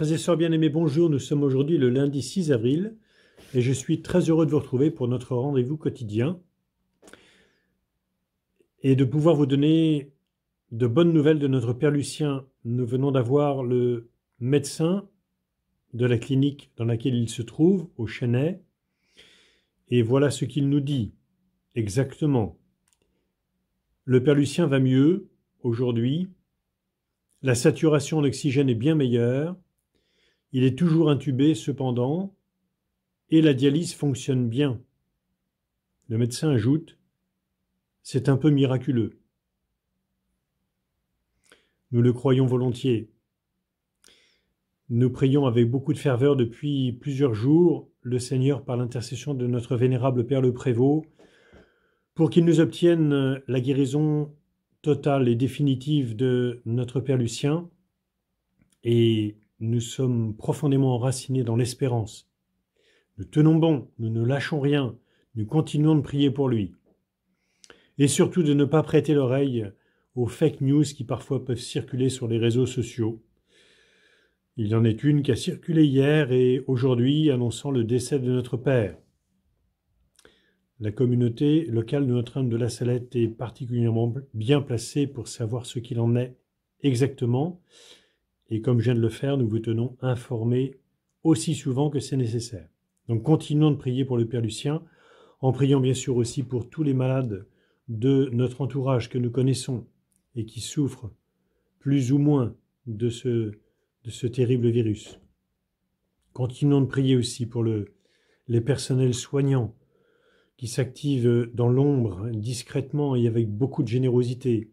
Frères et bien-aimés, bonjour. Nous sommes aujourd'hui le lundi 6 avril et je suis très heureux de vous retrouver pour notre rendez-vous quotidien et de pouvoir vous donner de bonnes nouvelles de notre Père Lucien. Nous venons d'avoir le médecin de la clinique dans laquelle il se trouve, au Chenet, et voilà ce qu'il nous dit exactement. Le Père Lucien va mieux aujourd'hui, la saturation d'oxygène est bien meilleure, il est toujours intubé cependant et la dialyse fonctionne bien. Le médecin ajoute C'est un peu miraculeux. Nous le croyons volontiers. Nous prions avec beaucoup de ferveur depuis plusieurs jours le Seigneur par l'intercession de notre vénérable Père le Prévôt pour qu'il nous obtienne la guérison totale et définitive de notre Père Lucien et nous sommes profondément enracinés dans l'espérance. Nous tenons bon, nous ne lâchons rien, nous continuons de prier pour lui. Et surtout de ne pas prêter l'oreille aux fake news qui parfois peuvent circuler sur les réseaux sociaux. Il y en est une qui a circulé hier et aujourd'hui annonçant le décès de notre père. La communauté locale de Notre-Dame de la Salette est particulièrement bien placée pour savoir ce qu'il en est exactement et comme je viens de le faire, nous vous tenons informés aussi souvent que c'est nécessaire. Donc continuons de prier pour le Père Lucien, en priant bien sûr aussi pour tous les malades de notre entourage que nous connaissons et qui souffrent plus ou moins de ce, de ce terrible virus. Continuons de prier aussi pour le, les personnels soignants qui s'activent dans l'ombre discrètement et avec beaucoup de générosité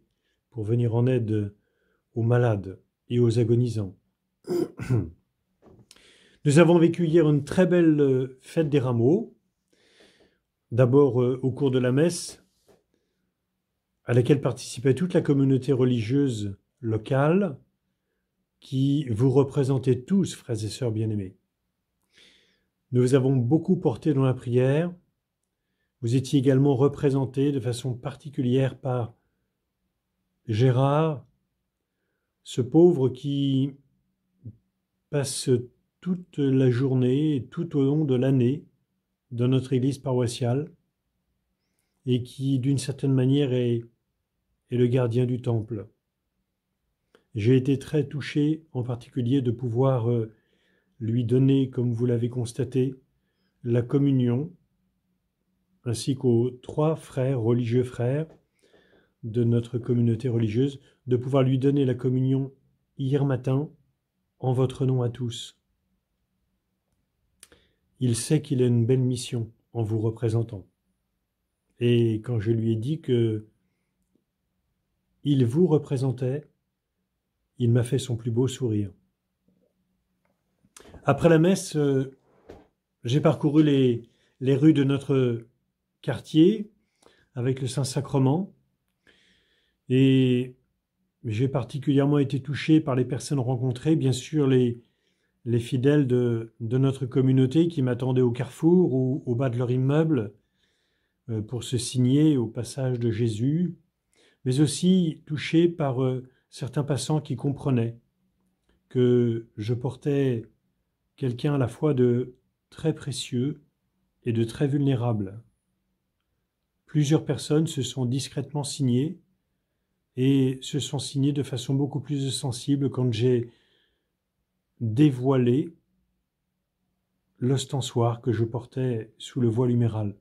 pour venir en aide aux malades et aux agonisants. Nous avons vécu hier une très belle euh, fête des rameaux, d'abord euh, au cours de la messe, à laquelle participait toute la communauté religieuse locale, qui vous représentait tous, frères et sœurs bien-aimés. Nous vous avons beaucoup porté dans la prière. Vous étiez également représentés de façon particulière par Gérard, ce pauvre qui passe toute la journée, tout au long de l'année, dans notre église paroissiale, et qui, d'une certaine manière, est, est, le gardien du temple. J'ai été très touché, en particulier, de pouvoir euh, lui donner, comme vous l'avez constaté, la communion, ainsi qu'aux trois frères religieux frères de notre communauté religieuse de pouvoir lui donner la communion hier matin en votre nom à tous. Il sait qu'il a une belle mission en vous représentant. Et quand je lui ai dit que il vous représentait, il m'a fait son plus beau sourire. Après la messe, euh, j'ai parcouru les, les rues de notre quartier avec le Saint-Sacrement et j'ai particulièrement été touché par les personnes rencontrées, bien sûr les, fidèles de, de, notre communauté qui m'attendaient au carrefour ou au bas de leur immeuble euh, pour se signer au passage de Jésus, mais aussi touché par euh, certains passants qui comprenaient que je portais quelqu'un à la fois de très précieux et de très vulnérable. Plusieurs personnes se sont discrètement signées et se sont signés de façon beaucoup plus sensible quand j'ai dévoilé l'ostensoir que je portais sous le voile huméral.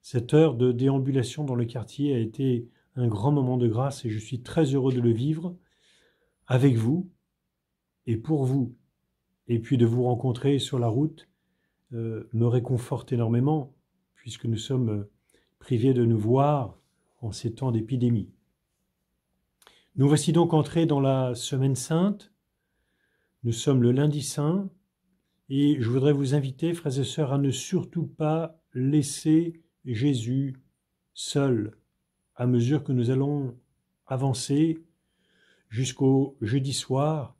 Cette heure de déambulation dans le quartier a été un grand moment de grâce et je suis très heureux de le vivre avec vous et pour vous. Et puis de vous rencontrer sur la route euh, me réconforte énormément puisque nous sommes euh, privés de nous voir en ces temps d'épidémie. Nous voici donc entrés dans la semaine sainte. Nous sommes le lundi saint et je voudrais vous inviter, frères et sœurs, à ne surtout pas laisser Jésus seul à mesure que nous allons avancer jusqu'au jeudi soir.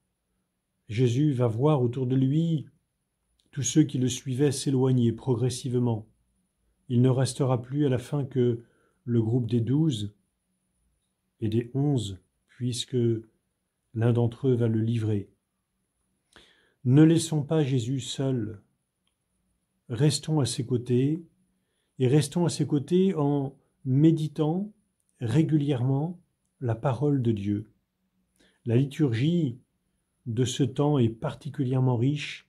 Jésus va voir autour de lui tous ceux qui le suivaient s'éloigner progressivement. Il ne restera plus à la fin que le groupe des douze et des onze puisque l'un d'entre eux va le livrer. Ne laissons pas Jésus seul. Restons à ses côtés, et restons à ses côtés en méditant régulièrement la parole de Dieu. La liturgie de ce temps est particulièrement riche.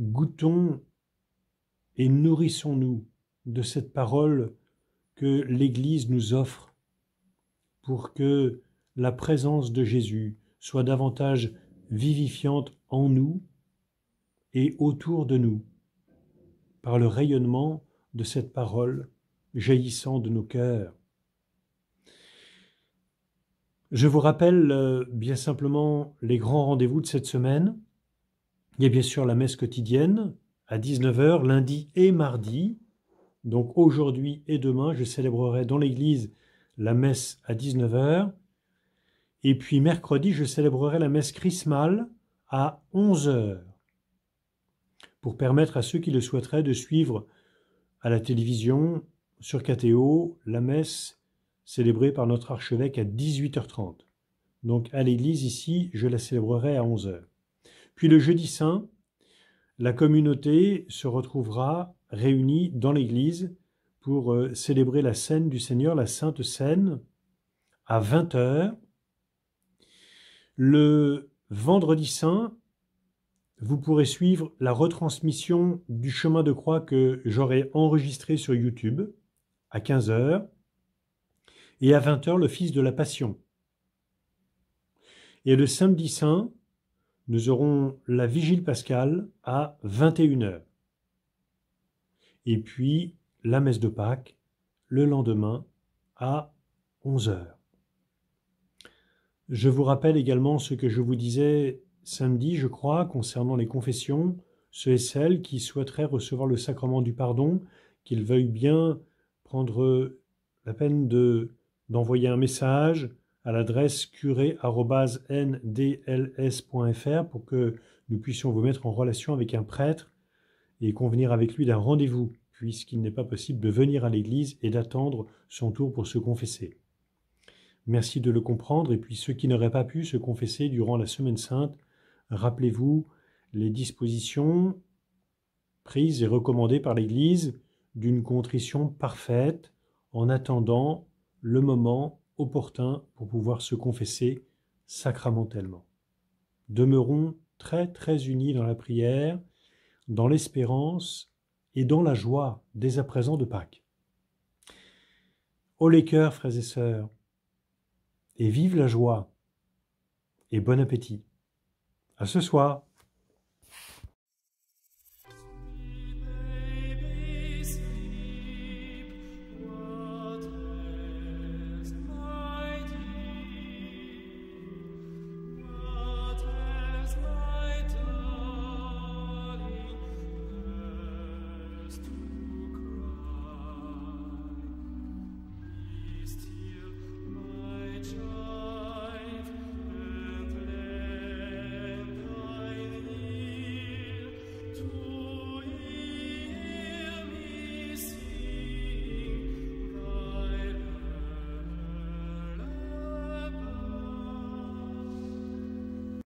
Goûtons et nourrissons-nous de cette parole que l'Église nous offre pour que la présence de Jésus soit davantage vivifiante en nous et autour de nous, par le rayonnement de cette parole jaillissant de nos cœurs. Je vous rappelle euh, bien simplement les grands rendez-vous de cette semaine. Il y a bien sûr la messe quotidienne à 19h lundi et mardi. Donc aujourd'hui et demain, je célébrerai dans l'église la messe à 19h et puis mercredi, je célébrerai la messe chrismale à 11 h pour permettre à ceux qui le souhaiteraient de suivre à la télévision, sur KTO, la messe célébrée par notre archevêque à 18h30. Donc à l'église ici, je la célébrerai à 11h. Puis le jeudi saint, la communauté se retrouvera réunie dans l'église pour euh, célébrer la scène du Seigneur, la Sainte scène, à 20h le vendredi saint, vous pourrez suivre la retransmission du chemin de croix que j'aurai enregistré sur YouTube à 15h et à 20h le Fils de la Passion. Et le samedi saint, nous aurons la vigile pascale à 21h. Et puis la messe de Pâques le lendemain à 11h. Je vous rappelle également ce que je vous disais samedi, je crois, concernant les confessions, ceux et celles qui souhaiteraient recevoir le sacrement du pardon, qu'ils veuillent bien prendre la peine d'envoyer un message à l'adresse curé@ndls.fr pour que nous puissions vous mettre en relation avec un prêtre et convenir avec lui d'un rendez-vous, puisqu'il n'est pas possible de venir à l'église et d'attendre son tour pour se confesser. Merci de le comprendre. Et puis ceux qui n'auraient pas pu se confesser durant la semaine sainte, rappelez-vous les dispositions prises et recommandées par l'Église d'une contrition parfaite en attendant le moment opportun pour pouvoir se confesser sacramentellement. Demeurons très très unis dans la prière, dans l'espérance et dans la joie dès à présent de Pâques. Ô les cœurs, frères et sœurs, et vive la joie. Et bon appétit. À ce soir.